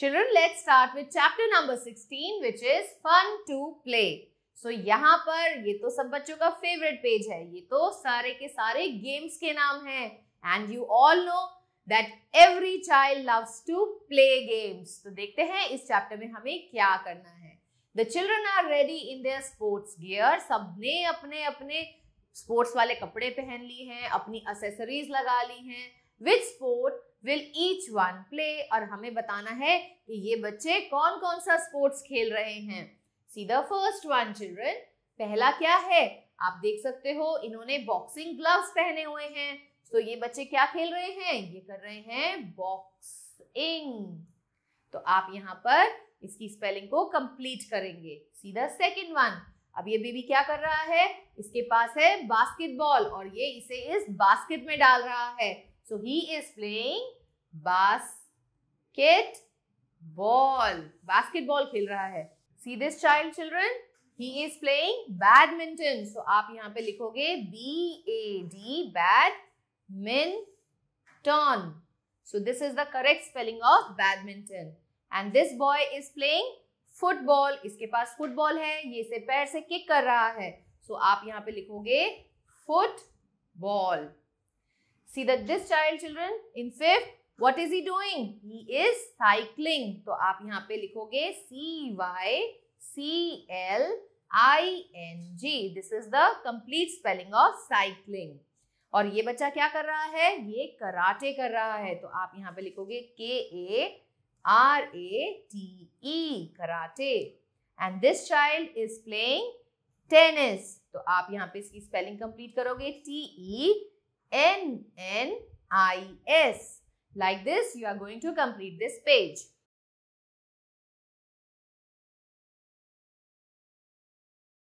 Children, let's start with chapter number 16 which is fun to play. सो यहाँ पर ये तो सब बच्चों का फेवरेट पेज है ये तो सारे के सारे गेम्स के नाम है and you all know that every child loves to play games तो देखते हैं इस चैप्टर में हमें क्या करना है the children are ready in their sports gear सबने अपने अपने स्पोर्ट्स वाले कपड़े पहन लिए हैं अपनी असेसरीज लगा ली हैं with sport will each one play और हमें बताना है कि ये बच्चे कौन कौन सा स्पोर्ट्स खेल रहे हैं see the first one children पहला क्या है आप देख सकते हो इन्होंने बॉक्सिंग ग्लव्स पहने हुए हैं तो ये बच्चे क्या खेल रहे हैं ये कर रहे हैं बॉक्सिंग तो आप यहाँ पर इसकी स्पेलिंग को कंप्लीट करेंगे सीधा सेकंड वन अब ये बेबी क्या कर रहा है इसके पास है बास्केटबॉल और ये इसे इस बास्केट में डाल रहा है so he is playing basket ball basketball खेल रहा है see this child children he is playing badminton so आप यहाँ पे लिखोगे b a d badminton so this is the correct spelling of badminton and this boy is playing football इसके पास football है ये इसे पैर से kick कर रहा है so आप यहाँ पे लिखोगे football see that this child children in fifth what is he doing he is cycling तो आप यहाँ पे लिखोगे C Y C L I N G this is the complete spelling of cycling और ये बच्चा क्या कर रहा है ये कराटे कर रहा है तो आप यहाँ पे लिखोगे के A R A T E karate and this child is playing tennis तो आप यहाँ पे इसकी स्पेलिंग कंप्लीट करोगे T E N N I S Like this, you are going to complete this page.